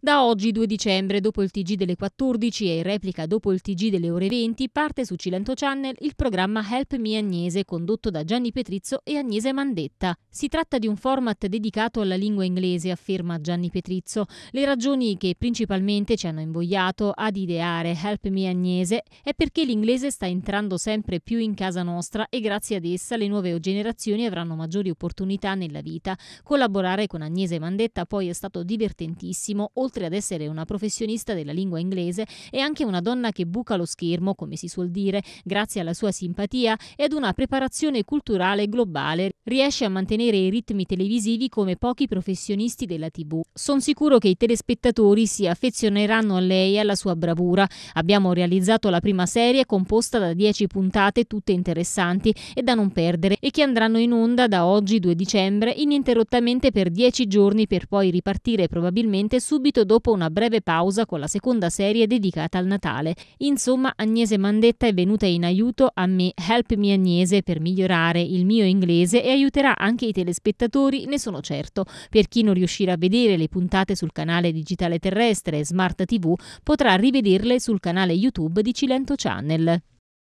Da oggi 2 dicembre, dopo il TG delle 14 e in replica dopo il TG delle ore 20, parte su Cilento Channel il programma Help Me Agnese condotto da Gianni Petrizzo e Agnese Mandetta. Si tratta di un format dedicato alla lingua inglese, afferma Gianni Petrizzo. Le ragioni che principalmente ci hanno invogliato ad ideare Help Me Agnese è perché l'inglese sta entrando sempre più in casa nostra e grazie ad essa le nuove generazioni avranno maggiori opportunità nella vita. Collaborare con Agnese Mandetta poi è stato divertentissimo, oltre ad essere una professionista della lingua inglese, è anche una donna che buca lo schermo, come si suol dire, grazie alla sua simpatia e ad una preparazione culturale globale riesce a mantenere i ritmi televisivi come pochi professionisti della TV. Sono sicuro che i telespettatori si affezioneranno a lei e alla sua bravura. Abbiamo realizzato la prima serie composta da 10 puntate tutte interessanti e da non perdere e che andranno in onda da oggi 2 dicembre ininterrottamente per 10 giorni per poi ripartire probabilmente subito dopo una breve pausa con la seconda serie dedicata al Natale. Insomma, Agnese Mandetta è venuta in aiuto a me, Help Me Agnese, per migliorare il mio inglese e aiuterà anche i telespettatori, ne sono certo. Per chi non riuscirà a vedere le puntate sul canale digitale terrestre Smart TV, potrà rivederle sul canale YouTube di Cilento Channel.